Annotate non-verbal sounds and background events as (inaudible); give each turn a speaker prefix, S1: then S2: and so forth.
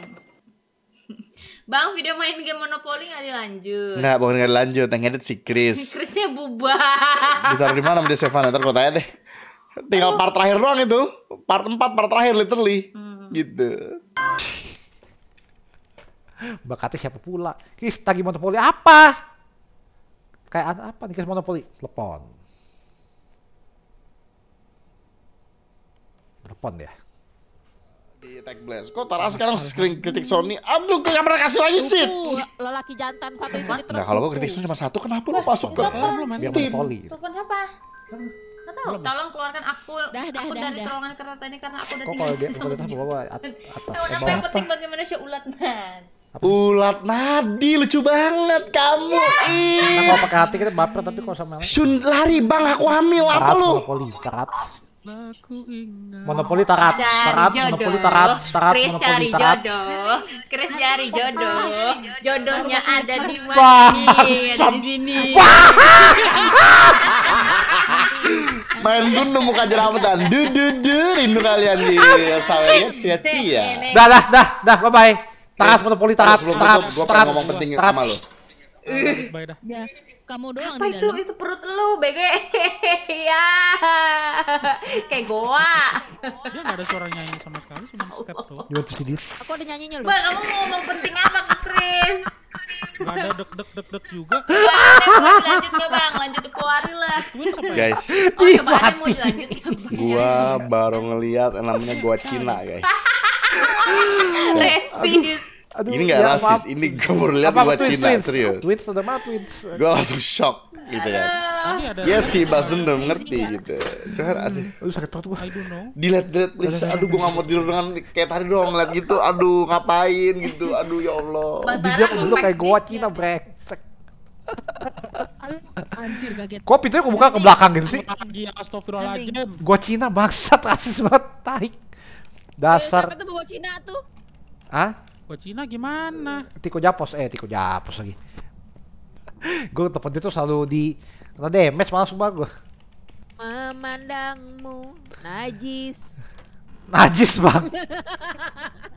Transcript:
S1: (laughs) Bang, video main game Monopoly nggak dilanjut? Nggak, bukan nggak dilanjut. Yang edit si Chris. (laughs) Chrisnya bubar. Ditaruh di mana sama dia Stefan. Ntar gue tanya deh. Tinggal Aduh. part terakhir doang itu. Part 4, part terakhir literally. Hmm. Gitu. Bakatnya siapa pula? Chris, tagi Monopoly apa? Kayak apa nih Chris Monopoly? Telepon. Telepon ya? tag Blast. Kok Tara sekarang screen kritik Sony? Aduh, gak pernah kasih lagi sih. Lelaki jantan satu itu terus. Nah, kalau gue kritik Sony cuma satu, kenapa lu masuk ke Steam? Telepon siapa? tahu. Tolong keluarkan aku. aku dari terowongan kereta ini karena aku udah tinggal. Kok dia kepada tahu bawa atas. Tahu yang penting bagaimana sih ulat nan. Ulat nadi lucu banget kamu. Ya. Ih. Nah, pakai hati kita baper tapi kok sama Sun lari bang aku hamil apa lu? Karat, Aku ingat. Monopoli tarat, tarat, monopoli tarat, tarat, Chris cari jodoh, Chris cari jodoh, jodohnya ada di mana di sini. Main gun nemu kajar dan du du du rindu kalian di sawahnya cia cia. Dah dah dah dah bye bye. Taras monopoli tarat. Tarat, tarat baik Ya, kamu doang Apa itu? Dalam. Itu perut lu, bege. (laughs) ya. Kayak goa. Dia enggak ada suara nyanyi sama sekali, cuma step doang. Aku ada nyanyinya lu. Bang, kamu mau ngomong penting apa, Chris? Gak ada deg deg deg deg juga. lanjut ya bang, lanjut ke lah. Ya? Guys, oh, coba ada mau dilanjut Gua baru ngeliat namanya gua Cina guys. (laughs) Resis. Aduh, ini gak ya, rasis, maaf. ini gue baru lihat buat twins, Cina, twins. serius. Ah, twins atau maaf twins? Gue langsung shock gitu kan. Iya sih, Mas Dendam ngerti gitu. Cuman aduh. Aduh sakit banget gue. Dilihat, dilihat, please. Aduh gue gak mau tidur dengan kayak tadi dong ngeliat gitu. Aduh ngapain gitu. Aduh ya Allah. Bijak lu kayak gue Cina brek. Anjir kaget. Kok pintunya gue buka ke belakang gitu sih? Ya, astagfirullahaladzim. Gue Cina bangsat rasis banget. Tarik. Dasar. Siapa tuh bawa Cina tuh? Hah? Gua Cina gimana? Tiko Japos, eh Tiko Japos lagi. gue tempat itu selalu di kena damage malah banget gue. Memandangmu najis. Najis bang. (laughs)